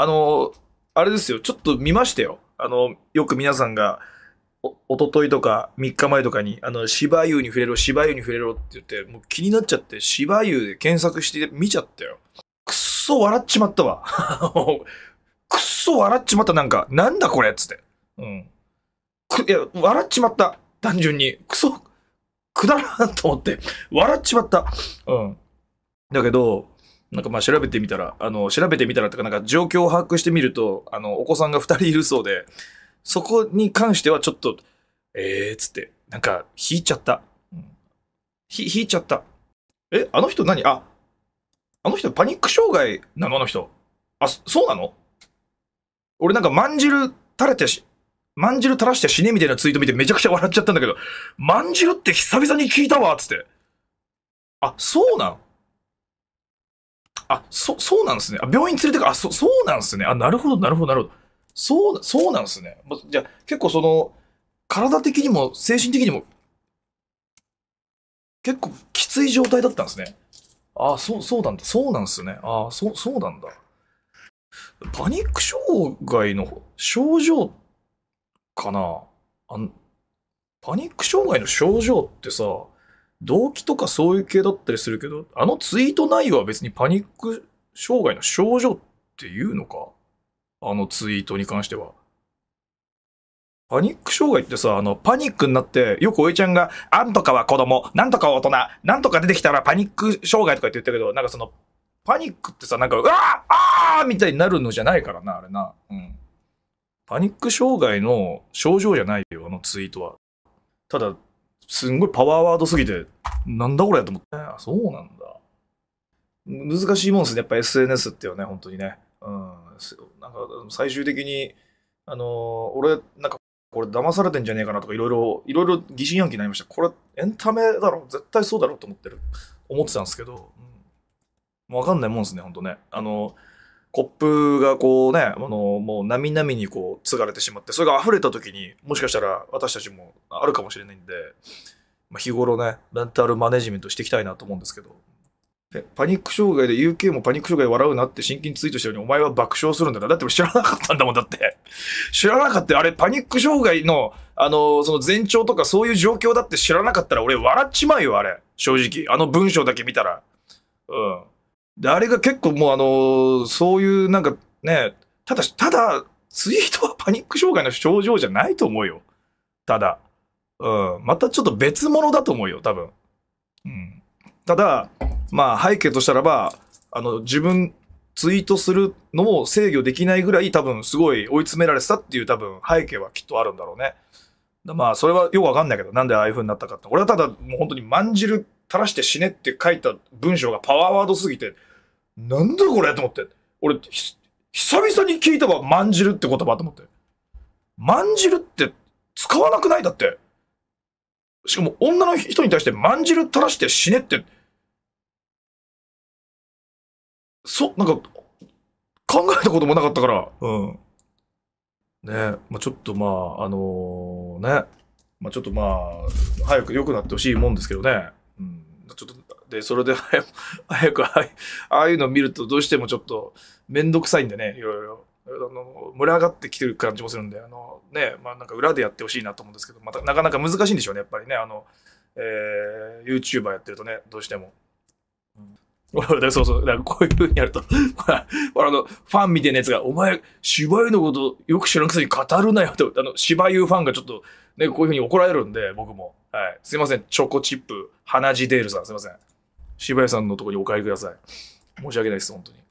あの、あれですよ、ちょっと見ましたよ。あの、よく皆さんが、おとといとか3日前とかに、あの、芝湯に触れろ、芝湯に触れろって言って、もう気になっちゃって、芝湯で検索して見ちゃったよ。くっそ笑っちまったわ。くっそ笑っちまった、なんか。なんだこれっつって。うん。いや、笑っちまった。単純に。くそ、くだらんと思って。笑っちまった。うん。だけど、なんかまあ調べてみたら、あの、調べてみたらとか、なんか状況を把握してみると、あの、お子さんが2人いるそうで、そこに関してはちょっと、えー、つって、なんか、引いちゃった。ひ、引いちゃった。え、あの人何あ、あの人パニック障害なのあの人。あ、そうなの俺なんか、まんじる垂れてし、まんじる垂らして死ねみたいなツイート見てめちゃくちゃ笑っちゃったんだけど、まんじるって久々に聞いたわ、っつって。あ、そうなんあ、そ、そうなんですね。あ、病院連れてく、あ、そ、そうなんですね。あ、なるほど、なるほど、なるほど。そう、そうなんですね。じゃあ、結構その、体的にも精神的にも、結構きつい状態だったんですね。ああ、そう、そうなんだ。そうなんですね。ああ、そう、そうなんだ。パニック障害の症状かなあパニック障害の症状ってさ、動機とかそういう系だったりするけど、あのツイート内容は別にパニック障害の症状っていうのかあのツイートに関しては。パニック障害ってさ、あの、パニックになって、よくおいちゃんが、あんとかは子供、なんとかは大人、なんとか出てきたらパニック障害とかって言ったけど、なんかその、パニックってさ、なんか、うわああみたいになるのじゃないからな、あれな。うん。パニック障害の症状じゃないよ、あのツイートは。ただ、すんごいパワーワードすぎて、なんだこれと思って。そうなんだ。難しいもんですね。やっぱ SNS っていうのはね、本当にね。うん。なんか、最終的に、あのー、俺、なんか、これ騙されてんじゃねえかなとか、いろいろ、いろいろ疑心暗鬼になりました。これ、エンタメだろ絶対そうだろと思ってる。思ってたんですけど、うん、わかんないもんですね、ほんとね。あのーコップがこうね、あの、もう並々にこう、継がれてしまって、それが溢れた時に、もしかしたら私たちもあるかもしれないんで、まあ、日頃ね、メンタルマネジメントしていきたいなと思うんですけど。パニック障害で UK もパニック障害笑うなって親近ツイートしたようにお前は爆笑するんだな。だって知らなかったんだもん、だって。知らなかった。あれ、パニック障害の、あの、その前兆とかそういう状況だって知らなかったら俺笑っちまうよ、あれ。正直。あの文章だけ見たら。うん。で、あれが結構もうあの、そういうなんかね、ただ、ただ、ツイートはパニック障害の症状じゃないと思うよ。ただ。うん。またちょっと別物だと思うよ、多分。うん。ただ、まあ背景としたらば、あの、自分、ツイートするのも制御できないぐらい多分すごい追い詰められてたっていう多分背景はきっとあるんだろうね。まあそれはよくわかんないけど、なんでああいう風になったかって。俺はただもう本当にまんじる垂らして死ねって書いた文章がパワーワードすぎて、なんだこれと思って。俺、久々に聞いたわ、まんじるって言葉と思って。まんじるって使わなくないだって。しかも女の人に対してまんじる垂らして死ねって。そ、なんか、考えたこともなかったから。うん。ねまあ、ちょっとまあ、あのー、ね。まあ、ちょっとまあ、早く良くなってほしいもんですけどね。うん。ちょっとで、それで 早く、早く、ああいうのを見るとどうしてもちょっとめんどくさいんでね、いろいろ。あの、群がってきてる感じもするんで、あの、ね、まあなんか裏でやってほしいなと思うんですけど、またなかなか難しいんでしょうね、やっぱりね、あの、えー、YouTuber やってるとね、どうしても。そうそう、だからこういうふうにやると、ほら、あの、ファンみたいなやつが、お前、芝居のことよく知らんくせに語るなよって、あの、芝居ファンがちょっと、ね、こういうふうに怒られるんで、僕も。はい。すいません、チョコチップ、鼻血デールさん、すいません。渋谷さんのところにお帰りください。申し訳ないです、本当に。